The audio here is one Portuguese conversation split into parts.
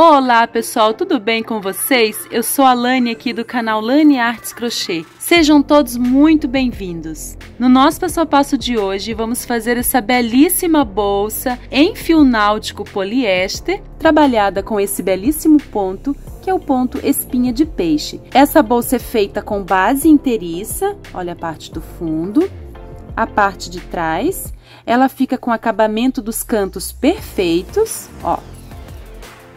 Olá pessoal, tudo bem com vocês? Eu sou a Lani aqui do canal Lani Artes Crochê. Sejam todos muito bem-vindos. No nosso passo a passo de hoje, vamos fazer essa belíssima bolsa em fio náutico poliéster, trabalhada com esse belíssimo ponto que é o ponto espinha de peixe. Essa bolsa é feita com base inteiriça, olha a parte do fundo, a parte de trás. Ela fica com acabamento dos cantos perfeitos, ó,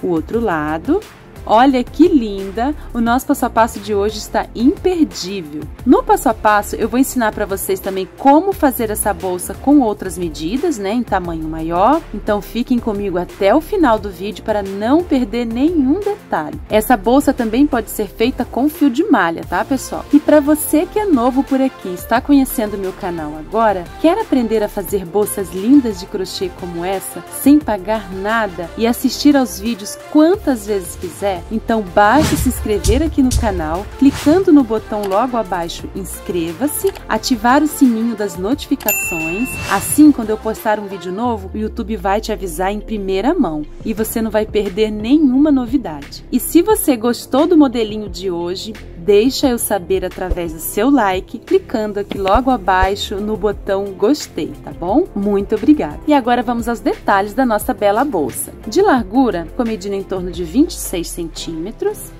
o outro lado Olha que linda! O nosso passo a passo de hoje está imperdível. No passo a passo, eu vou ensinar para vocês também como fazer essa bolsa com outras medidas, né, em tamanho maior. Então fiquem comigo até o final do vídeo para não perder nenhum detalhe. Essa bolsa também pode ser feita com fio de malha, tá, pessoal? E para você que é novo por aqui, está conhecendo meu canal agora, quer aprender a fazer bolsas lindas de crochê como essa sem pagar nada e assistir aos vídeos quantas vezes quiser? quiser. Então basta se inscrever aqui no canal, clicando no botão logo abaixo inscreva-se, ativar o sininho das notificações, assim quando eu postar um vídeo novo, o YouTube vai te avisar em primeira mão e você não vai perder nenhuma novidade. E se você gostou do modelinho de hoje, Deixa eu saber através do seu like, clicando aqui logo abaixo no botão gostei, tá bom? Muito obrigada. E agora vamos aos detalhes da nossa bela bolsa. De largura, com medindo em torno de 26 centímetros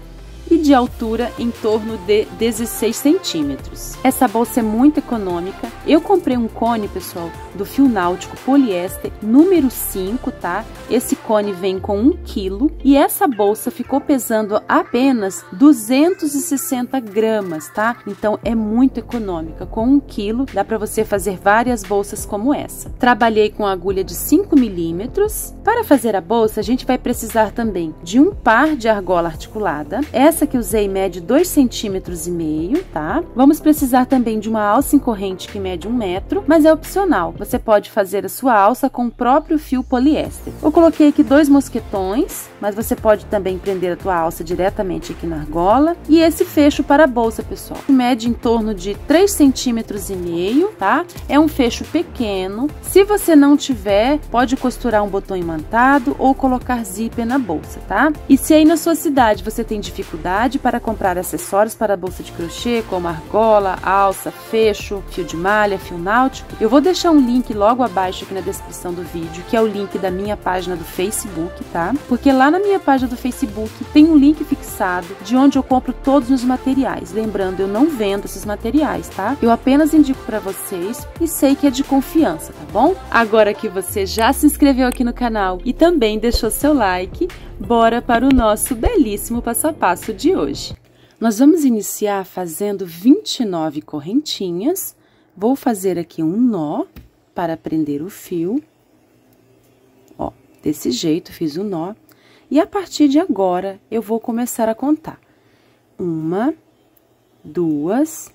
e de altura em torno de 16 centímetros. Essa bolsa é muito econômica. Eu comprei um cone, pessoal, do fio náutico poliéster número 5, tá? Esse cone vem com 1 quilo e essa bolsa ficou pesando apenas 260 gramas, tá? Então é muito econômica. Com 1 quilo dá para você fazer várias bolsas como essa. Trabalhei com agulha de 5 milímetros. Para fazer a bolsa, a gente vai precisar também de um par de argola articulada. Essa alça que usei mede 2,5 cm, tá? Vamos precisar também de uma alça em corrente que mede 1 metro, mas é opcional. Você pode fazer a sua alça com o próprio fio poliéster. Eu coloquei aqui dois mosquetões, mas você pode também prender a tua alça diretamente aqui na argola. E esse fecho para a bolsa, pessoal, mede em torno de 3 centímetros e meio, tá? É um fecho pequeno. Se você não tiver, pode costurar um botão imantado ou colocar zíper na bolsa, tá? E se aí na sua cidade você tem dificuldade dificuldade para comprar acessórios para a bolsa de crochê, como argola, alça, fecho, fio de malha, fio náutico, eu vou deixar um link logo abaixo aqui na descrição do vídeo, que é o link da minha página do Facebook, tá? Porque lá na minha página do Facebook tem um link fixado de onde eu compro todos os materiais. Lembrando, eu não vendo esses materiais, tá? Eu apenas indico para vocês e sei que é de confiança, tá bom? Agora que você já se inscreveu aqui no canal e também deixou seu like, bora para o nosso belíssimo passo a passo de hoje. Nós vamos iniciar fazendo 29 correntinhas. Vou fazer aqui um nó para prender o fio. Ó, desse jeito fiz o um nó. E a partir de agora, eu vou começar a contar. Uma, duas,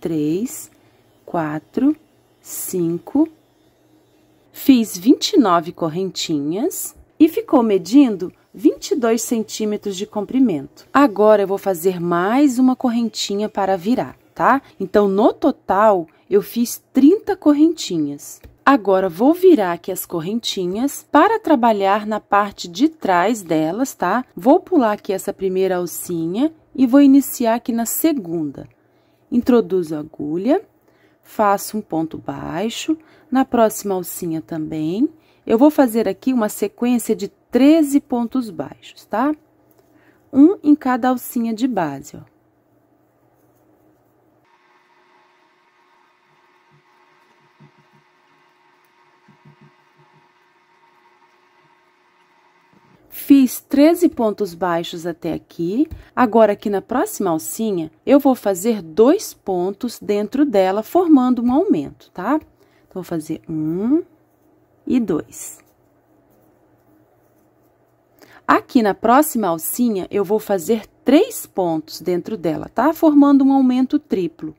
três, quatro, cinco. Fiz 29 correntinhas e ficou medindo 22 centímetros de comprimento. Agora eu vou fazer mais uma correntinha para virar, tá? Então, no total, eu fiz 30 correntinhas. Agora, vou virar aqui as correntinhas para trabalhar na parte de trás delas, tá? Vou pular aqui essa primeira alcinha e vou iniciar aqui na segunda. Introduzo a agulha, faço um ponto baixo, na próxima alcinha também, eu vou fazer aqui uma sequência de 13 pontos baixos, tá? Um em cada alcinha de base, ó. Fiz 13 pontos baixos até aqui, agora aqui na próxima alcinha, eu vou fazer dois pontos dentro dela, formando um aumento, tá? Então, vou fazer um, e dois. Aqui na próxima alcinha, eu vou fazer três pontos dentro dela, tá? Formando um aumento triplo.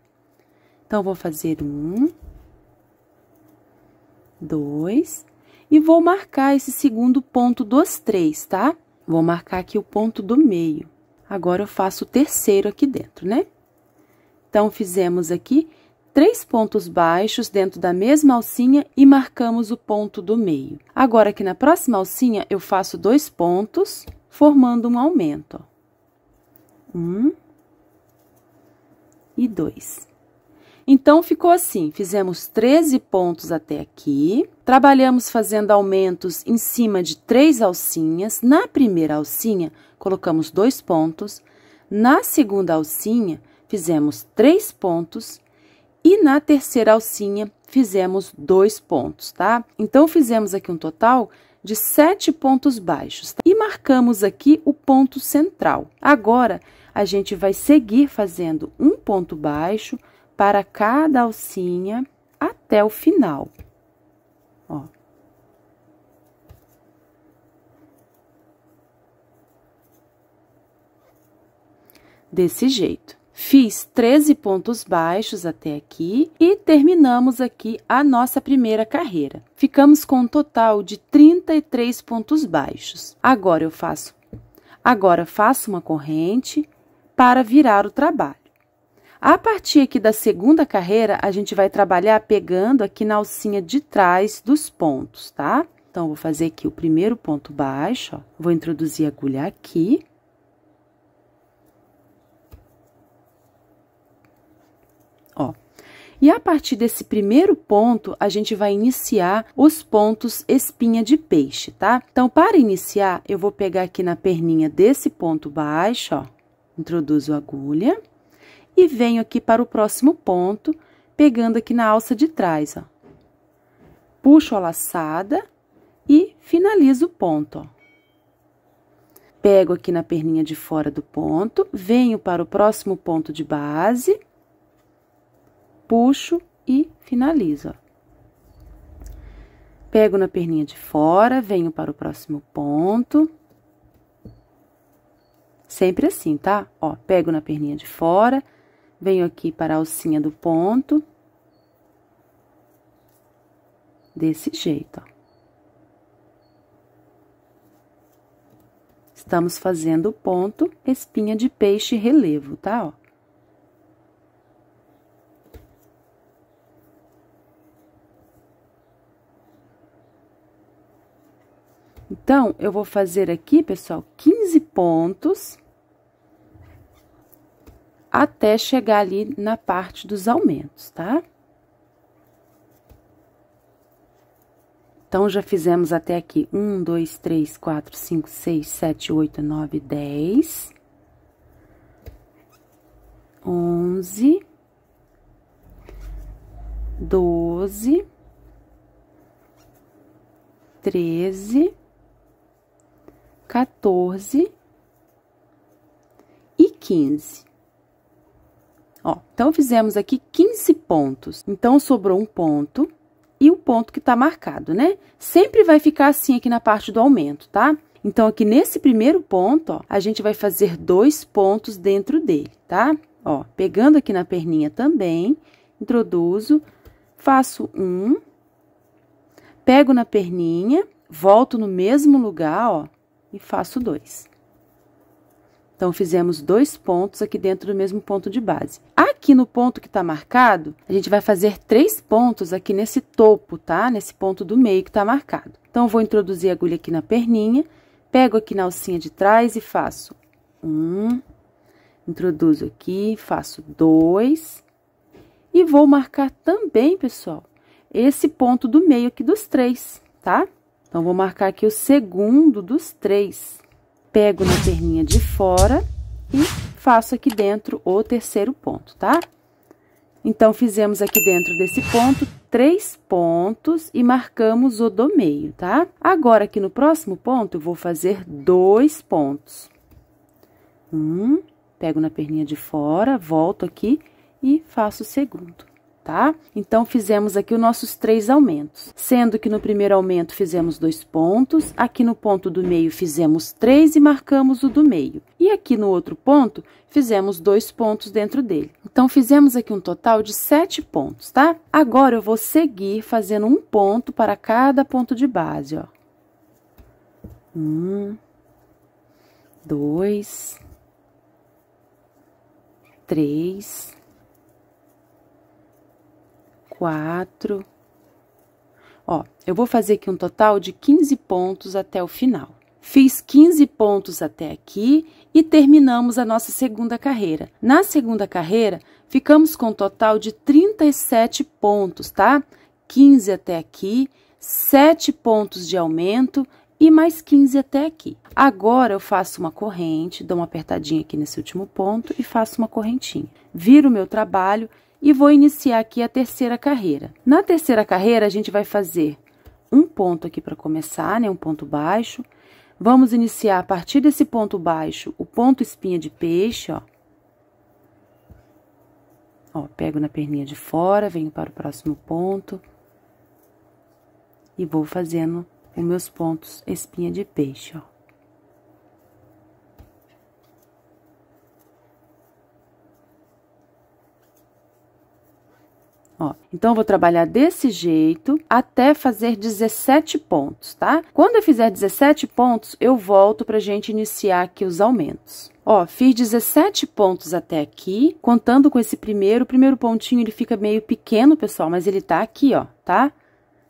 Então, vou fazer um, dois, e vou marcar esse segundo ponto dos três, tá? Vou marcar aqui o ponto do meio. Agora, eu faço o terceiro aqui dentro, né? Então, fizemos aqui três pontos baixos dentro da mesma alcinha e marcamos o ponto do meio. Agora, aqui na próxima alcinha, eu faço dois pontos, formando um aumento, ó. Um e dois. Então, ficou assim, fizemos 13 pontos até aqui, trabalhamos fazendo aumentos em cima de três alcinhas. Na primeira alcinha, colocamos dois pontos, na segunda alcinha, fizemos três pontos e na terceira alcinha, fizemos dois pontos, tá? Então, fizemos aqui um total de sete pontos baixos tá? e marcamos aqui o ponto central. Agora, a gente vai seguir fazendo um ponto baixo para cada alcinha até o final. Ó. Desse jeito. Fiz 13 pontos baixos até aqui e terminamos aqui a nossa primeira carreira. Ficamos com um total de 33 pontos baixos. Agora eu faço Agora faço uma corrente para virar o trabalho. A partir aqui da segunda carreira, a gente vai trabalhar pegando aqui na alcinha de trás dos pontos, tá? Então, vou fazer aqui o primeiro ponto baixo, ó. Vou introduzir a agulha aqui, E a partir desse primeiro ponto, a gente vai iniciar os pontos espinha de peixe, tá? Então, para iniciar, eu vou pegar aqui na perninha desse ponto baixo, ó, introduzo a agulha e venho aqui para o próximo ponto, pegando aqui na alça de trás, ó. Puxo a laçada e finalizo o ponto, ó. Pego aqui na perninha de fora do ponto, venho para o próximo ponto de base puxo e finalizo. Pego na perninha de fora, venho para o próximo ponto. Sempre assim, tá? Ó, pego na perninha de fora, venho aqui para a alcinha do ponto. Desse jeito, ó. Estamos fazendo o ponto espinha de peixe relevo, tá? Ó. Então, eu vou fazer aqui, pessoal, 15 pontos até chegar ali na parte dos aumentos, tá? Então, já fizemos até aqui, um, dois, três, quatro, cinco, seis, sete, oito, nove, dez, onze, doze, treze, 14 e 15. Ó, então, fizemos aqui 15 pontos. Então, sobrou um ponto e o ponto que tá marcado, né? Sempre vai ficar assim aqui na parte do aumento, tá? Então, aqui nesse primeiro ponto, ó, a gente vai fazer dois pontos dentro dele, tá? Ó, pegando aqui na perninha também, introduzo, faço um, pego na perninha, volto no mesmo lugar, ó, e faço dois. Então, fizemos dois pontos aqui dentro do mesmo ponto de base. Aqui no ponto que está marcado, a gente vai fazer três pontos aqui nesse topo, tá? Nesse ponto do meio que está marcado. Então, vou introduzir a agulha aqui na perninha, pego aqui na alcinha de trás e faço um, introduzo aqui, faço dois, e vou marcar também, pessoal, esse ponto do meio aqui dos três, tá? Então, vou marcar aqui o segundo dos três. Pego na perninha de fora e faço aqui dentro o terceiro ponto, tá? Então, fizemos aqui dentro desse ponto três pontos e marcamos o do meio, tá? Agora, aqui no próximo ponto, eu vou fazer dois pontos. Um, pego na perninha de fora, volto aqui e faço o segundo tá? Então, fizemos aqui os nossos três aumentos, sendo que no primeiro aumento fizemos dois pontos, aqui no ponto do meio fizemos três e marcamos o do meio. E aqui no outro ponto, fizemos dois pontos dentro dele. Então, fizemos aqui um total de sete pontos, tá? Agora, eu vou seguir fazendo um ponto para cada ponto de base, ó. Um, dois, três, quatro. Ó, eu vou fazer aqui um total de 15 pontos até o final. Fiz 15 pontos até aqui e terminamos a nossa segunda carreira. Na segunda carreira, ficamos com um total de 37 pontos, tá? 15 até aqui, 7 pontos de aumento e mais 15 até aqui. Agora, eu faço uma corrente, dou uma apertadinha aqui nesse último ponto e faço uma correntinha. Viro o meu trabalho e vou iniciar aqui a terceira carreira. Na terceira carreira, a gente vai fazer um ponto aqui para começar, né, um ponto baixo. Vamos iniciar a partir desse ponto baixo o ponto espinha de peixe, ó. Ó, pego na perninha de fora, venho para o próximo ponto e vou fazendo os meus pontos espinha de peixe, ó. Ó, então, eu vou trabalhar desse jeito até fazer 17 pontos, tá? Quando eu fizer 17 pontos, eu volto pra gente iniciar aqui os aumentos. Ó, fiz 17 pontos até aqui, contando com esse primeiro. O primeiro pontinho, ele fica meio pequeno, pessoal, mas ele tá aqui, ó, tá?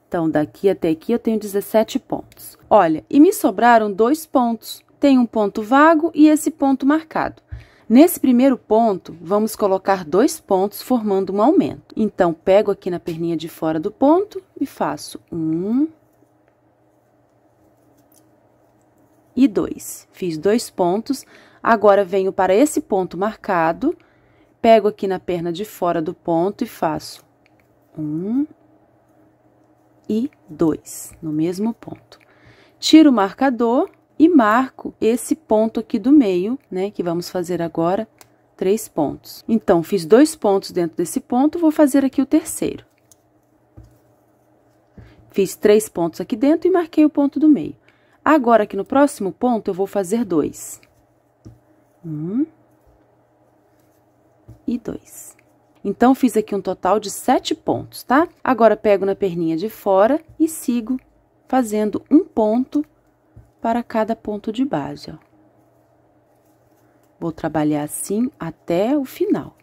Então, daqui até aqui, eu tenho 17 pontos. Olha, e me sobraram dois pontos. Tem um ponto vago e esse ponto marcado. Nesse primeiro ponto, vamos colocar dois pontos formando um aumento. Então, pego aqui na perninha de fora do ponto e faço um e dois. Fiz dois pontos, agora venho para esse ponto marcado, pego aqui na perna de fora do ponto e faço um e dois no mesmo ponto. Tiro o marcador e marco esse ponto aqui do meio, né, que vamos fazer agora, três pontos. Então, fiz dois pontos dentro desse ponto, vou fazer aqui o terceiro. Fiz três pontos aqui dentro e marquei o ponto do meio. Agora, aqui no próximo ponto, eu vou fazer dois. Um e dois. Então, fiz aqui um total de sete pontos, tá? Agora, pego na perninha de fora e sigo fazendo um ponto para cada ponto de base, ó. Vou trabalhar assim até o final.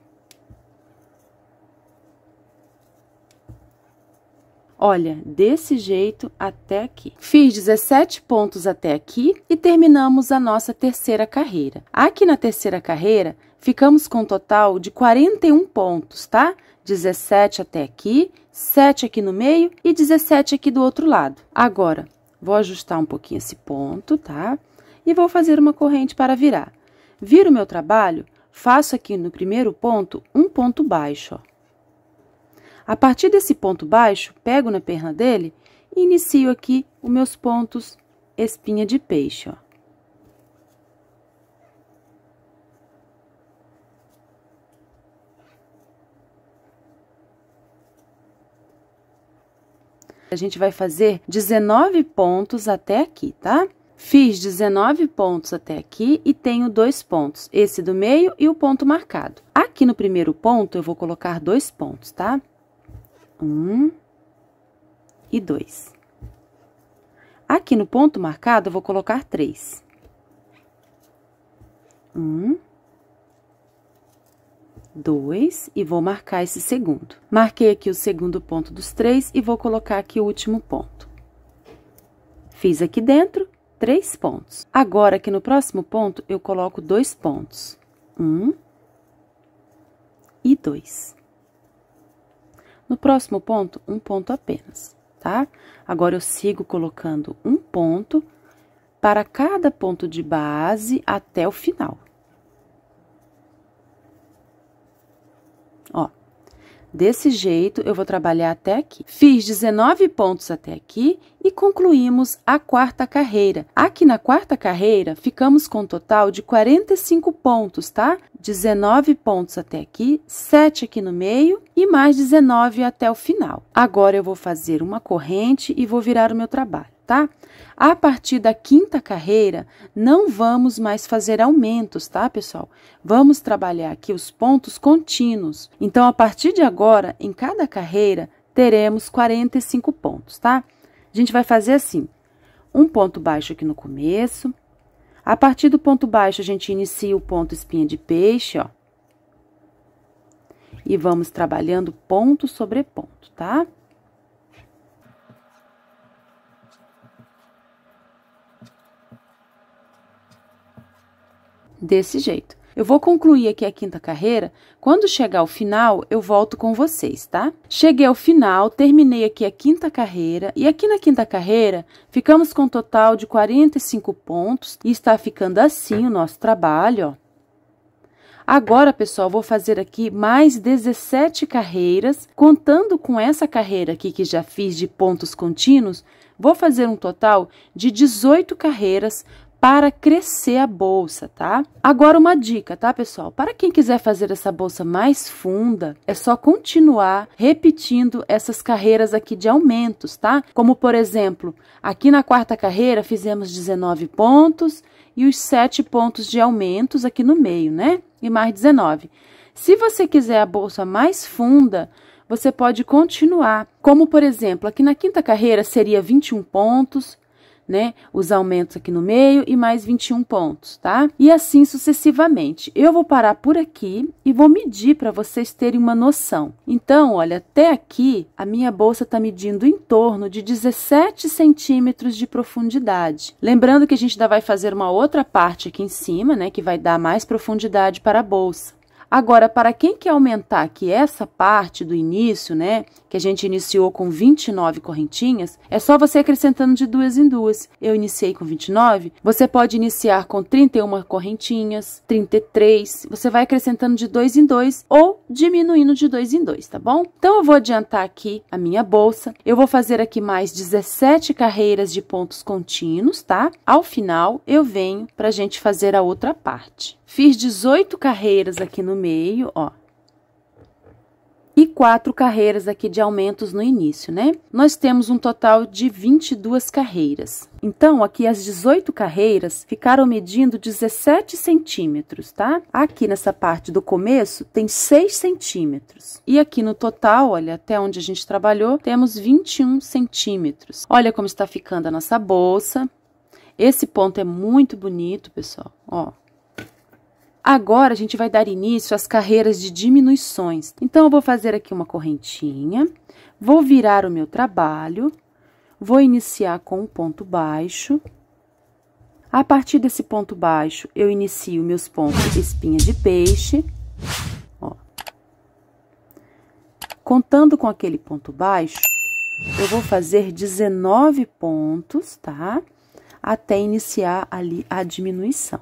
Olha, desse jeito até aqui. Fiz 17 pontos até aqui e terminamos a nossa terceira carreira. Aqui na terceira carreira, ficamos com um total de 41 pontos, tá? 17 até aqui, 7 aqui no meio e 17 aqui do outro lado. Agora, Vou ajustar um pouquinho esse ponto, tá? E vou fazer uma corrente para virar. Viro o meu trabalho, faço aqui no primeiro ponto um ponto baixo, ó. A partir desse ponto baixo, pego na perna dele e inicio aqui os meus pontos espinha de peixe, ó. A gente vai fazer 19 pontos até aqui, tá? Fiz 19 pontos até aqui e tenho dois pontos, esse do meio e o ponto marcado. Aqui no primeiro ponto, eu vou colocar dois pontos, tá? Um e dois. Aqui no ponto marcado, eu vou colocar três. Um dois e vou marcar esse segundo. Marquei aqui o segundo ponto dos três e vou colocar aqui o último ponto. Fiz aqui dentro três pontos. Agora, aqui no próximo ponto, eu coloco dois pontos. Um e dois. No próximo ponto, um ponto apenas, tá? Agora, eu sigo colocando um ponto para cada ponto de base até o final. Desse jeito, eu vou trabalhar até aqui. Fiz 19 pontos até aqui e concluímos a quarta carreira. Aqui na quarta carreira, ficamos com um total de 45 pontos, tá? 19 pontos até aqui, 7 aqui no meio e mais 19 até o final. Agora, eu vou fazer uma corrente e vou virar o meu trabalho tá? A partir da quinta carreira, não vamos mais fazer aumentos, tá, pessoal? Vamos trabalhar aqui os pontos contínuos. Então, a partir de agora, em cada carreira, teremos 45 pontos, tá? A gente vai fazer assim, um ponto baixo aqui no começo. A partir do ponto baixo, a gente inicia o ponto espinha de peixe, ó. E vamos trabalhando ponto sobre ponto, tá? Tá? desse jeito. Eu vou concluir aqui a quinta carreira. Quando chegar ao final, eu volto com vocês, tá? Cheguei ao final, terminei aqui a quinta carreira. E aqui na quinta carreira, ficamos com um total de 45 pontos. E está ficando assim o nosso trabalho, ó. Agora, pessoal, vou fazer aqui mais 17 carreiras. Contando com essa carreira aqui que já fiz de pontos contínuos, vou fazer um total de 18 carreiras para crescer a bolsa, tá? Agora uma dica, tá, pessoal? Para quem quiser fazer essa bolsa mais funda, é só continuar repetindo essas carreiras aqui de aumentos, tá? Como, por exemplo, aqui na quarta carreira fizemos 19 pontos e os 7 pontos de aumentos aqui no meio, né? E mais 19. Se você quiser a bolsa mais funda, você pode continuar. Como, por exemplo, aqui na quinta carreira seria 21 pontos, né, os aumentos aqui no meio e mais 21 pontos, tá? E assim sucessivamente. Eu vou parar por aqui e vou medir para vocês terem uma noção. Então, olha, até aqui a minha bolsa está medindo em torno de 17 centímetros de profundidade. Lembrando que a gente ainda vai fazer uma outra parte aqui em cima, né, que vai dar mais profundidade para a bolsa. Agora, para quem quer aumentar que essa parte do início, né, que a gente iniciou com 29 correntinhas, é só você acrescentando de duas em duas. Eu iniciei com 29, você pode iniciar com 31 correntinhas, 33, você vai acrescentando de dois em dois ou diminuindo de dois em dois, tá bom? Então, eu vou adiantar aqui a minha bolsa, eu vou fazer aqui mais 17 carreiras de pontos contínuos, tá? Ao final, eu venho para a gente fazer a outra parte. Fiz 18 carreiras aqui no meio, ó. E quatro carreiras aqui de aumentos no início, né? Nós temos um total de 22 carreiras. Então, aqui as 18 carreiras ficaram medindo 17 centímetros, tá? Aqui nessa parte do começo tem 6 centímetros. E aqui no total, olha, até onde a gente trabalhou, temos 21 centímetros. Olha como está ficando a nossa bolsa. Esse ponto é muito bonito, pessoal, ó. Agora a gente vai dar início às carreiras de diminuições. Então, eu vou fazer aqui uma correntinha, vou virar o meu trabalho, vou iniciar com um ponto baixo. A partir desse ponto baixo, eu inicio meus pontos espinha de peixe, ó. Contando com aquele ponto baixo, eu vou fazer 19 pontos, tá? Até iniciar ali a diminuição.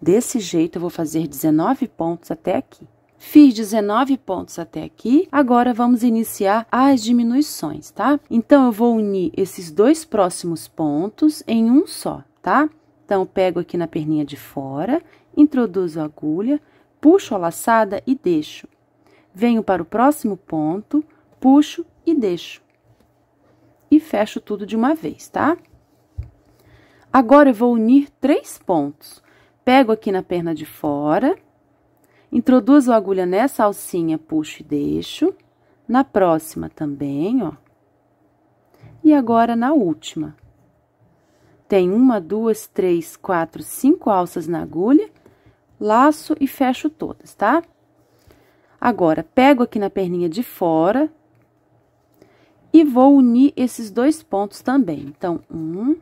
Desse jeito, eu vou fazer 19 pontos até aqui. Fiz 19 pontos até aqui, agora vamos iniciar as diminuições, tá? Então, eu vou unir esses dois próximos pontos em um só, tá? Então, pego aqui na perninha de fora, introduzo a agulha, puxo a laçada e deixo. Venho para o próximo ponto, puxo e deixo. E fecho tudo de uma vez, tá? Agora, eu vou unir três pontos. Pego aqui na perna de fora, introduzo a agulha nessa alcinha, puxo e deixo. Na próxima também, ó. E agora na última. Tem uma, duas, três, quatro, cinco alças na agulha, laço e fecho todas, tá? Agora, pego aqui na perninha de fora, e vou unir esses dois pontos também. Então, um,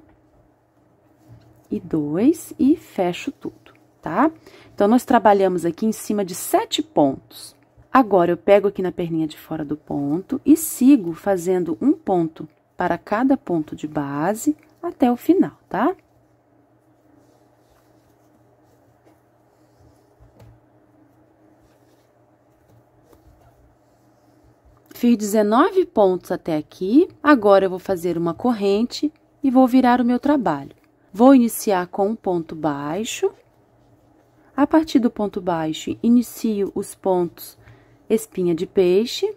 e dois e fecho tudo, tá? Então, nós trabalhamos aqui em cima de sete pontos. Agora, eu pego aqui na perninha de fora do ponto e sigo fazendo um ponto para cada ponto de base até o final, tá? Fiz 19 pontos até aqui, agora eu vou fazer uma corrente e vou virar o meu trabalho. Vou iniciar com um ponto baixo. A partir do ponto baixo, inicio os pontos espinha de peixe.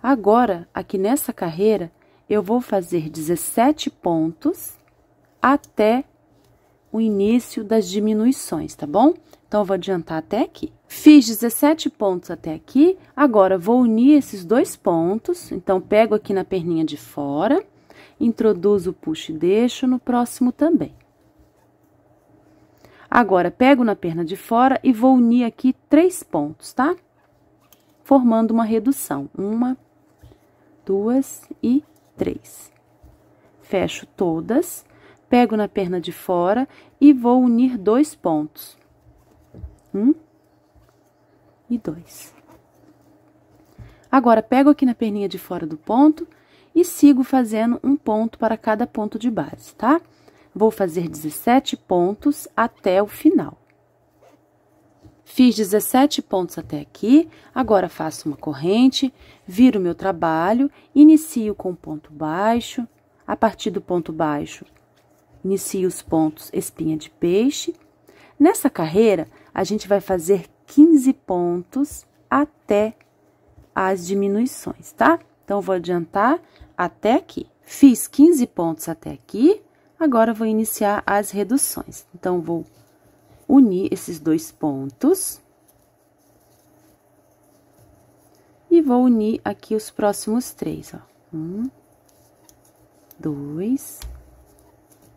Agora, aqui nessa carreira, eu vou fazer 17 pontos até o início das diminuições, tá bom? Então, eu vou adiantar até aqui. Fiz 17 pontos até aqui, agora, vou unir esses dois pontos. Então, pego aqui na perninha de fora introduzo o puxo e deixo no próximo também. Agora, pego na perna de fora e vou unir aqui três pontos, tá? Formando uma redução. Uma, duas e três. Fecho todas, pego na perna de fora e vou unir dois pontos. Um e dois. Agora, pego aqui na perninha de fora do ponto e sigo fazendo um ponto para cada ponto de base, tá? Vou fazer 17 pontos até o final. Fiz 17 pontos até aqui, agora faço uma corrente, viro meu trabalho, inicio com ponto baixo, a partir do ponto baixo, inicio os pontos espinha de peixe. Nessa carreira, a gente vai fazer 15 pontos até as diminuições, tá? Então, vou adiantar até aqui. Fiz 15 pontos até aqui, agora vou iniciar as reduções. Então, vou unir esses dois pontos. E vou unir aqui os próximos três, ó. Um, dois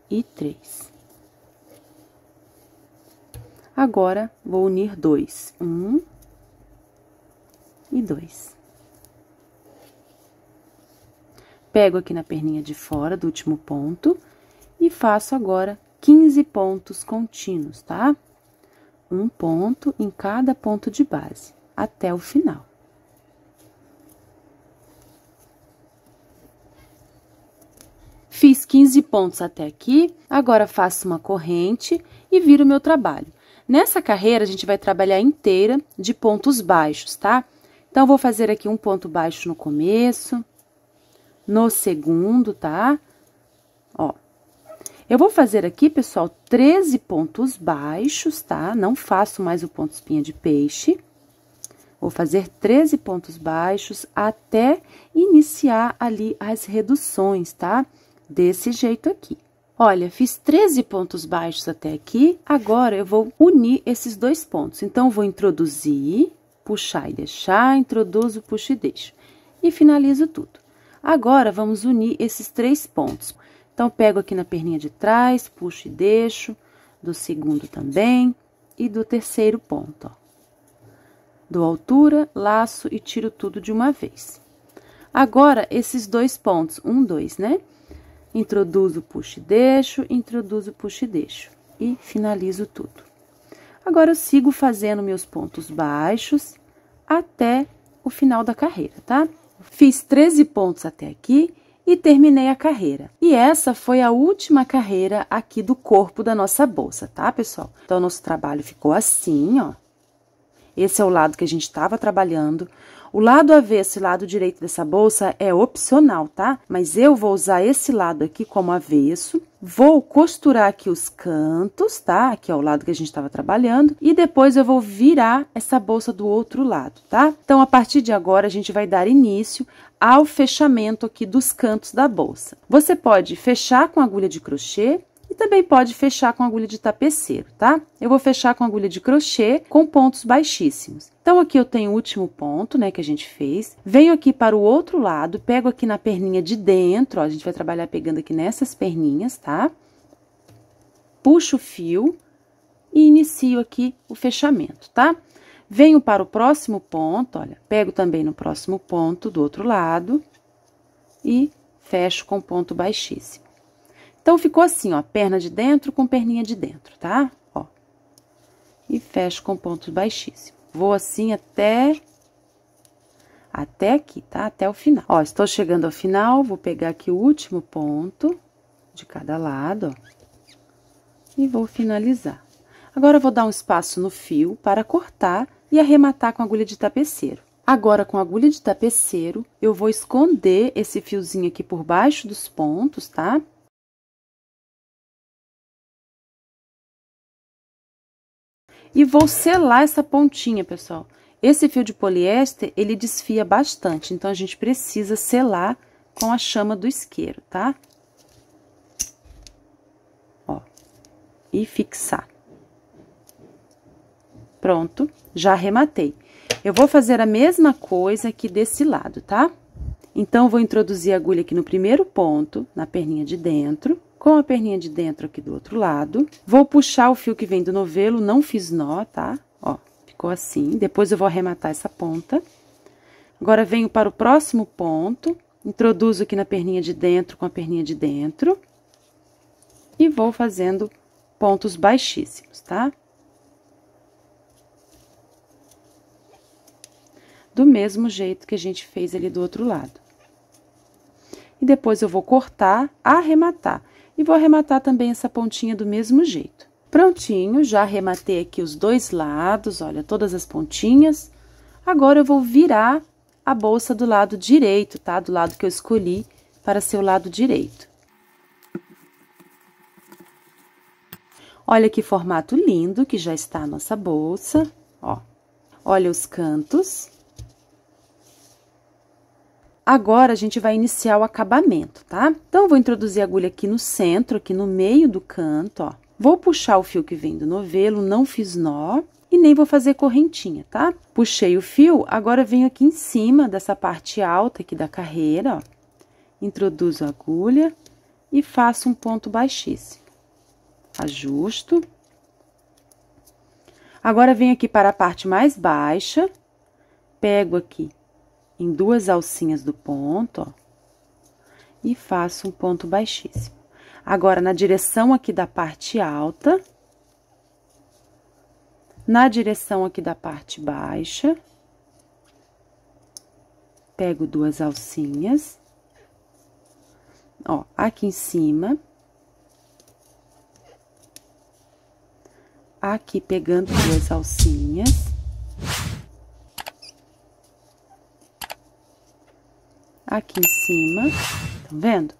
e três. Agora, vou unir dois. Um e dois. Pego aqui na perninha de fora do último ponto e faço agora 15 pontos contínuos, tá? Um ponto em cada ponto de base, até o final. Fiz 15 pontos até aqui, agora faço uma corrente e viro o meu trabalho. Nessa carreira, a gente vai trabalhar inteira de pontos baixos, tá? Então, vou fazer aqui um ponto baixo no começo, no segundo, tá? Ó. Eu vou fazer aqui, pessoal, 13 pontos baixos, tá? Não faço mais o ponto espinha de peixe. Vou fazer 13 pontos baixos até iniciar ali as reduções, tá? Desse jeito aqui. Olha, fiz 13 pontos baixos até aqui, agora eu vou unir esses dois pontos. Então, vou introduzir, puxar e deixar, introduzo, puxo e deixo. E finalizo tudo. Agora, vamos unir esses três pontos. Então, pego aqui na perninha de trás, puxo e deixo, do segundo também, e do terceiro ponto, ó. Dou altura, laço e tiro tudo de uma vez. Agora, esses dois pontos, um, dois, né? Introduzo, puxo e deixo, introduzo, puxo e deixo. E finalizo tudo. Agora, eu sigo fazendo meus pontos baixos até o final da carreira, tá? Fiz 13 pontos até aqui e terminei a carreira. E essa foi a última carreira aqui do corpo da nossa bolsa, tá, pessoal? Então, nosso trabalho ficou assim, ó. Esse é o lado que a gente estava trabalhando. O lado avesso e lado direito dessa bolsa é opcional, tá? Mas eu vou usar esse lado aqui como avesso. Vou costurar aqui os cantos, tá? Aqui é o lado que a gente estava trabalhando. E depois eu vou virar essa bolsa do outro lado, tá? Então, a partir de agora, a gente vai dar início ao fechamento aqui dos cantos da bolsa. Você pode fechar com agulha de crochê e também pode fechar com agulha de tapeceiro, tá? Eu vou fechar com agulha de crochê com pontos baixíssimos. Então, aqui eu tenho o último ponto, né, que a gente fez. Venho aqui para o outro lado, pego aqui na perninha de dentro, ó, a gente vai trabalhar pegando aqui nessas perninhas, tá? Puxo o fio e inicio aqui o fechamento, tá? Venho para o próximo ponto, olha, pego também no próximo ponto do outro lado e fecho com ponto baixíssimo. Então, ficou assim, ó, perna de dentro com perninha de dentro, tá? Ó, e fecho com ponto baixíssimo. Vou assim até... Até aqui, tá? Até o final. Ó, estou chegando ao final, vou pegar aqui o último ponto de cada lado, ó. E vou finalizar. Agora, vou dar um espaço no fio para cortar e arrematar com agulha de tapeceiro. Agora, com agulha de tapeceiro, eu vou esconder esse fiozinho aqui por baixo dos pontos, tá? E vou selar essa pontinha, pessoal. Esse fio de poliéster, ele desfia bastante, então a gente precisa selar com a chama do isqueiro, tá? Ó, e fixar. Pronto, já arrematei. Eu vou fazer a mesma coisa aqui desse lado, tá? Então, vou introduzir a agulha aqui no primeiro ponto, na perninha de dentro com a perninha de dentro aqui do outro lado. Vou puxar o fio que vem do novelo, não fiz nó, tá? Ó, ficou assim. Depois eu vou arrematar essa ponta. Agora, venho para o próximo ponto, introduzo aqui na perninha de dentro com a perninha de dentro. E vou fazendo pontos baixíssimos, tá? Do mesmo jeito que a gente fez ali do outro lado. E depois eu vou cortar, arrematar e vou arrematar também essa pontinha do mesmo jeito. Prontinho, já arrematei aqui os dois lados, olha, todas as pontinhas. Agora, eu vou virar a bolsa do lado direito, tá? Do lado que eu escolhi para ser o lado direito. Olha que formato lindo que já está a nossa bolsa, ó. Olha os cantos. Agora, a gente vai iniciar o acabamento, tá? Então, eu vou introduzir a agulha aqui no centro, aqui no meio do canto, ó. Vou puxar o fio que vem do novelo, não fiz nó e nem vou fazer correntinha, tá? Puxei o fio, agora venho aqui em cima dessa parte alta aqui da carreira, ó. Introduzo a agulha e faço um ponto baixíssimo. Ajusto. Agora, venho aqui para a parte mais baixa, pego aqui em duas alcinhas do ponto, ó, e faço um ponto baixíssimo. Agora, na direção aqui da parte alta, na direção aqui da parte baixa, pego duas alcinhas, ó, aqui em cima, aqui pegando duas alcinhas, aqui em cima, tá vendo?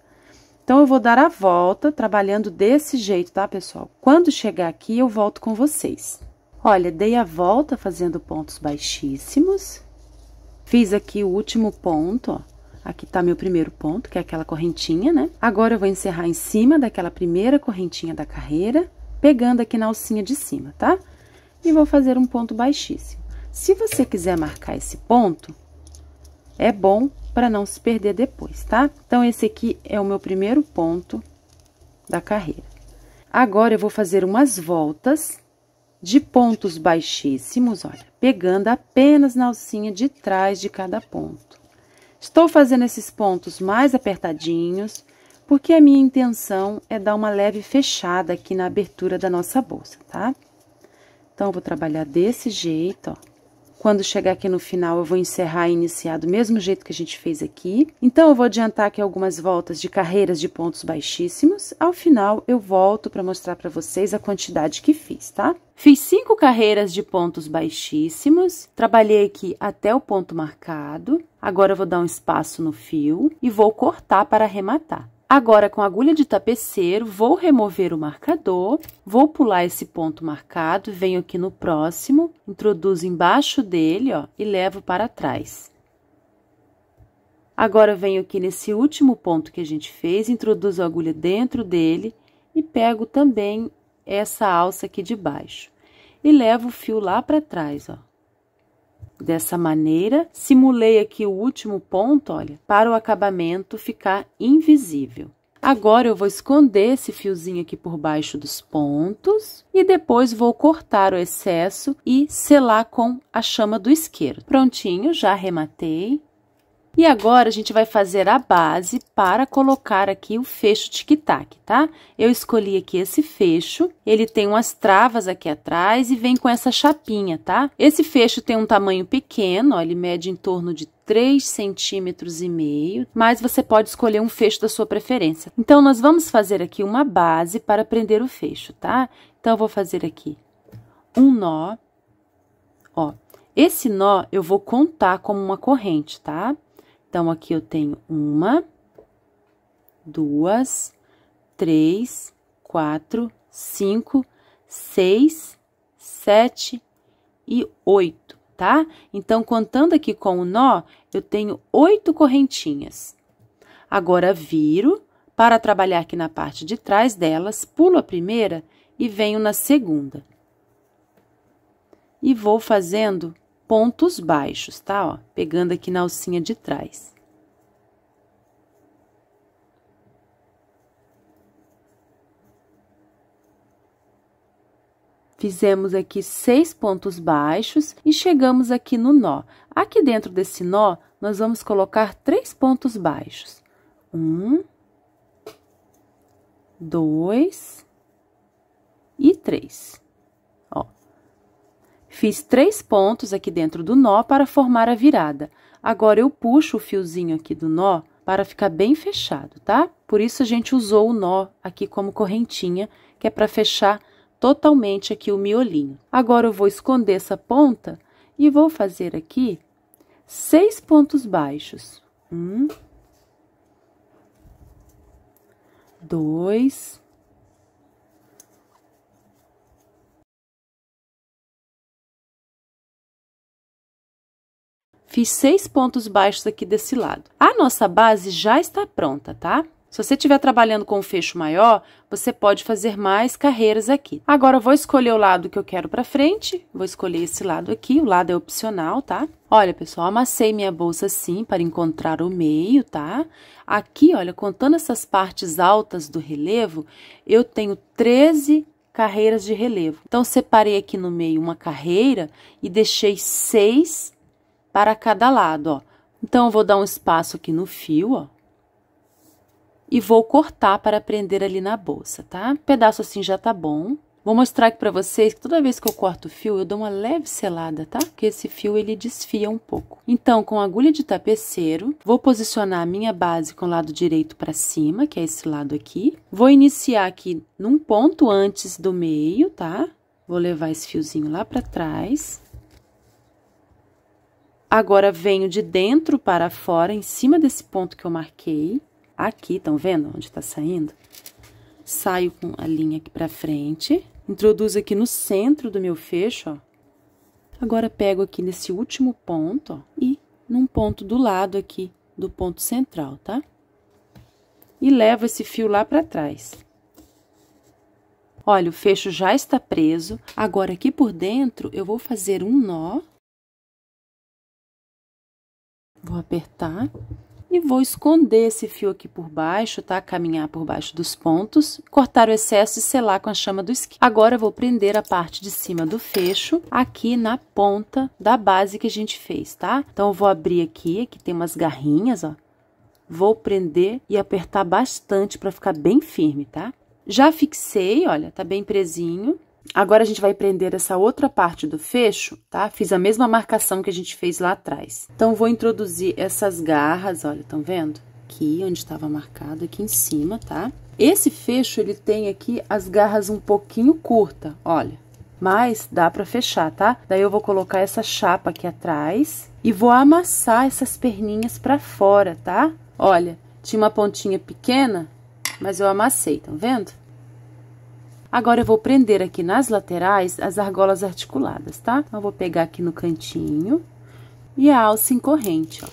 Então, eu vou dar a volta trabalhando desse jeito, tá, pessoal? Quando chegar aqui, eu volto com vocês. Olha, dei a volta fazendo pontos baixíssimos. Fiz aqui o último ponto, ó. Aqui tá meu primeiro ponto, que é aquela correntinha, né? Agora, eu vou encerrar em cima daquela primeira correntinha da carreira, pegando aqui na alcinha de cima, tá? E vou fazer um ponto baixíssimo. Se você quiser marcar esse ponto, é bom para não se perder depois, tá? Então, esse aqui é o meu primeiro ponto da carreira. Agora, eu vou fazer umas voltas de pontos baixíssimos, olha, pegando apenas na alcinha de trás de cada ponto. Estou fazendo esses pontos mais apertadinhos, porque a minha intenção é dar uma leve fechada aqui na abertura da nossa bolsa, tá? Então, eu vou trabalhar desse jeito, ó. Quando chegar aqui no final, eu vou encerrar e iniciar do mesmo jeito que a gente fez aqui. Então, eu vou adiantar aqui algumas voltas de carreiras de pontos baixíssimos. Ao final, eu volto para mostrar para vocês a quantidade que fiz, tá? Fiz cinco carreiras de pontos baixíssimos, trabalhei aqui até o ponto marcado. Agora, eu vou dar um espaço no fio e vou cortar para arrematar. Agora, com a agulha de tapeceiro, vou remover o marcador, vou pular esse ponto marcado, venho aqui no próximo, introduzo embaixo dele, ó, e levo para trás. Agora, venho aqui nesse último ponto que a gente fez, introduzo a agulha dentro dele e pego também essa alça aqui de baixo. E levo o fio lá para trás, ó dessa maneira, simulei aqui o último ponto, olha, para o acabamento ficar invisível. Agora, eu vou esconder esse fiozinho aqui por baixo dos pontos e depois vou cortar o excesso e selar com a chama do isqueiro. Prontinho, já arrematei. E agora, a gente vai fazer a base para colocar aqui o fecho tic-tac, tá? Eu escolhi aqui esse fecho, ele tem umas travas aqui atrás e vem com essa chapinha, tá? Esse fecho tem um tamanho pequeno, ó, ele mede em torno de 3 centímetros e meio, mas você pode escolher um fecho da sua preferência. Então, nós vamos fazer aqui uma base para prender o fecho, tá? Então, eu vou fazer aqui um nó, ó. Esse nó eu vou contar como uma corrente, tá? Tá? Então, aqui eu tenho uma, duas, três, quatro, cinco, seis, sete e oito, tá? Então, contando aqui com o nó, eu tenho oito correntinhas. Agora, viro para trabalhar aqui na parte de trás delas, pulo a primeira e venho na segunda. E vou fazendo pontos baixos, tá? Ó, pegando aqui na alcinha de trás. Fizemos aqui seis pontos baixos e chegamos aqui no nó. Aqui dentro desse nó, nós vamos colocar três pontos baixos. Um, dois e três. Fiz três pontos aqui dentro do nó para formar a virada. Agora, eu puxo o fiozinho aqui do nó para ficar bem fechado, tá? Por isso, a gente usou o nó aqui como correntinha, que é para fechar totalmente aqui o miolinho. Agora, eu vou esconder essa ponta e vou fazer aqui seis pontos baixos. Um, dois, Fiz seis pontos baixos aqui desse lado. A nossa base já está pronta, tá? Se você estiver trabalhando com um fecho maior, você pode fazer mais carreiras aqui. Agora, eu vou escolher o lado que eu quero para frente, vou escolher esse lado aqui, o lado é opcional, tá? Olha, pessoal, amassei minha bolsa assim para encontrar o meio, tá? Aqui, olha, contando essas partes altas do relevo, eu tenho 13 carreiras de relevo. Então, separei aqui no meio uma carreira e deixei seis para cada lado, ó. Então, eu vou dar um espaço aqui no fio, ó. E vou cortar para prender ali na bolsa, tá? Um pedaço assim já tá bom. Vou mostrar aqui para vocês que toda vez que eu corto o fio, eu dou uma leve selada, tá? Porque esse fio, ele desfia um pouco. Então, com agulha de tapeceiro, vou posicionar a minha base com o lado direito para cima, que é esse lado aqui. Vou iniciar aqui num ponto antes do meio, tá? Vou levar esse fiozinho lá para trás. Agora, venho de dentro para fora, em cima desse ponto que eu marquei. Aqui, estão vendo onde está saindo? Saio com a linha aqui para frente. Introduzo aqui no centro do meu fecho, ó. Agora, pego aqui nesse último ponto, ó, e num ponto do lado aqui, do ponto central, tá? E levo esse fio lá para trás. Olha, o fecho já está preso. Agora, aqui por dentro, eu vou fazer um nó Vou apertar e vou esconder esse fio aqui por baixo, tá? Caminhar por baixo dos pontos, cortar o excesso e selar com a chama do esqui. Agora, vou prender a parte de cima do fecho aqui na ponta da base que a gente fez, tá? Então, eu vou abrir aqui, aqui tem umas garrinhas, ó. Vou prender e apertar bastante para ficar bem firme, tá? Já fixei, olha, tá bem presinho. Agora a gente vai prender essa outra parte do fecho, tá? Fiz a mesma marcação que a gente fez lá atrás. Então, vou introduzir essas garras, olha, estão vendo? Aqui, onde estava marcado, aqui em cima, tá? Esse fecho, ele tem aqui as garras um pouquinho curta, olha. Mas dá pra fechar, tá? Daí eu vou colocar essa chapa aqui atrás e vou amassar essas perninhas pra fora, tá? Olha, tinha uma pontinha pequena, mas eu amassei, tá vendo? Agora, eu vou prender aqui nas laterais as argolas articuladas, tá? Então, eu vou pegar aqui no cantinho e a alça em corrente, ó.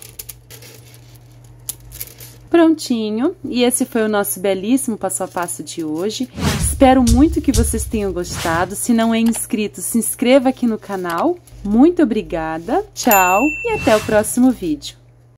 Prontinho, e esse foi o nosso belíssimo passo a passo de hoje. Espero muito que vocês tenham gostado. Se não é inscrito, se inscreva aqui no canal. Muito obrigada, tchau e até o próximo vídeo.